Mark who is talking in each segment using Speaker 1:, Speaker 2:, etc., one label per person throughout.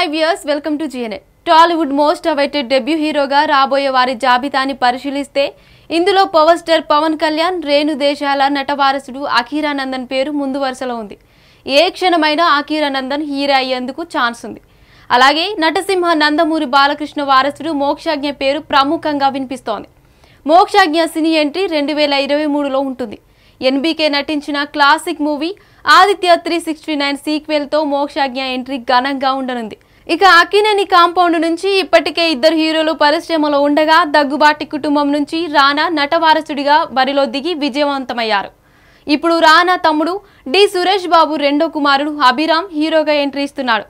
Speaker 1: hi viewers welcome to GNA Tollywood most awaited debut హీరోగా రాబోయే వారి జాబితాని పరిశీలిస్తే ఇందులో పవర్ స్టార్ పవన్ కళ్యాణ్ రేణు దేశాల నటవారసుడు అఖీరానందన్ పేరు ముందు వరుసలో ఉంది ఏ క్షణమైనా అఖీరానందన్ హీరో అయ్యేందుకు ఛాన్స్ ఉంది అలాగే నటసింహ నందమూరి బాలకృష్ణ వారసుడు మోక్షాజ్ఞ పేరు ప్రముఖంగా వినిపిస్తోంది మోక్షాజ్ఞ సినీ ఎంట్రీ రెండు వేల ఇరవై మూడులో ఉంటుంది ఎన్బీకే నటించిన classic movie Aditya three sixty nine సీక్వెల్తో మోక్షాజ్ఞ ఎంట్రీ ఘనంగా ఉండనుంది ఇక అకినేని కాంపౌండ్ నుంచి ఇప్పటికే ఇద్దరు హీరోలు పరిశ్రమలో ఉండగా దగ్గుబాటి కుటుంబం నుంచి రానా నటవారసుడిగా బరిలో దిగి విజయవంతమయ్యారు ఇప్పుడు రానా తమ్ముడు డి సురేష్ బాబు రెండో కుమారుడు అభిరామ్ హీరోగా ఎంట్రీ ఇస్తున్నాడు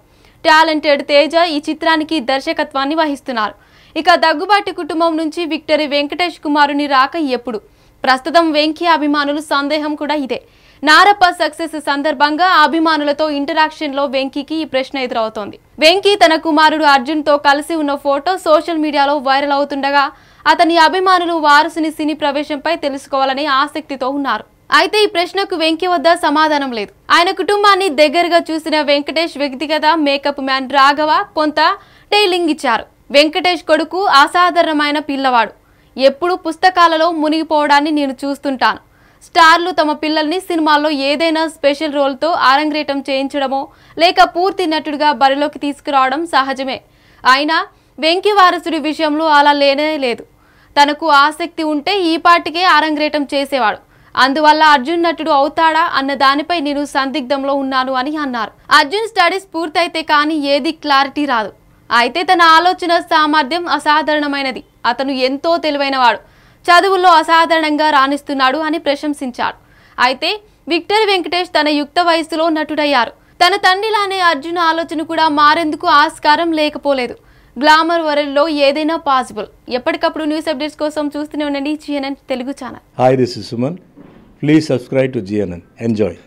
Speaker 1: టాలెంటెడ్ తేజ ఈ చిత్రానికి దర్శకత్వాన్ని వహిస్తున్నారు ఇక దగ్గుబాటి కుటుంబం నుంచి విక్టరీ వెంకటేష్ కుమారుని రాక ఎప్పుడు ప్రస్తుతం వెంకీ అభిమానులు సందేహం కూడా ఇదే నారప్ప సక్సెస్ సందర్భంగా అభిమానులతో ఇంటరాక్షన్ లో వెంకీకి ఈ ప్రశ్న ఎదురవుతోంది వెంకీ తన కుమారుడు అర్జున్ తో కలిసి ఉన్న ఫోటో సోషల్ మీడియాలో వైరల్ అవుతుండగా అతని అభిమానులు వారసుని సినీ ప్రవేశంపై తెలుసుకోవాలని ఆసక్తితో ఉన్నారు అయితే ఈ ప్రశ్నకు వెంకీ వద్ద సమాధానం లేదు ఆయన కుటుంబాన్ని దగ్గరగా చూసిన వెంకటేష్ వ్యక్తిగత మేకప్ మ్యాన్ రాఘవ కొంత టైలింగ్ ఇచ్చారు వెంకటేష్ కొడుకు అసాధారణమైన పిల్లవాడు ఎప్పుడు పుస్తకాలలో మునిగిపోవడాన్ని నేను చూస్తుంటాను స్టార్లు తమ పిల్లల్ని సినిమాల్లో ఏదైనా స్పెషల్ రోల్తో ఆరంగ్రేటం చేయించడమో లేక పూర్తి నటుడిగా బరిలోకి తీసుకురావడం సహజమే అయినా వెంకి వారసుడి విషయంలో అలా లేనే లేదు తనకు ఆసక్తి ఉంటే ఈ పాటికే ఆరంగ్రేటం చేసేవాడు అందువల్ల అర్జున్ నటుడు అవుతాడా అన్న దానిపై నేను సందిగ్ధంలో ఉన్నాను అని అన్నారు అర్జున్ స్టడీస్ పూర్తయితే కానీ ఏది క్లారిటీ రాదు అయితే తన ఆలోచన సామర్థ్యం అసాధారణమైనది అతను ఎంతో తెలివైనవాడు చదువుల్లో అసాధారణంగా రాణిస్తున్నాడు అని ప్రశంసించారు అయితే విక్టర్ వెంకటేష్ తన యుక్త వయసులో నటుడయ్యారు తన తండ్రిలానే అర్జున్ ఆలోచన కూడా మారేందుకు ఆస్కారం లేకపోలేదు గ్లామర్ వరల్డ్లో ఏదైనా పాసిబుల్ ఎప్పటికప్పుడు న్యూస్ అప్డేట్స్ కోసం చూస్తూనే ఉండండి GNN Telugu channel hi this is Suman please subscribe to GNN enjoy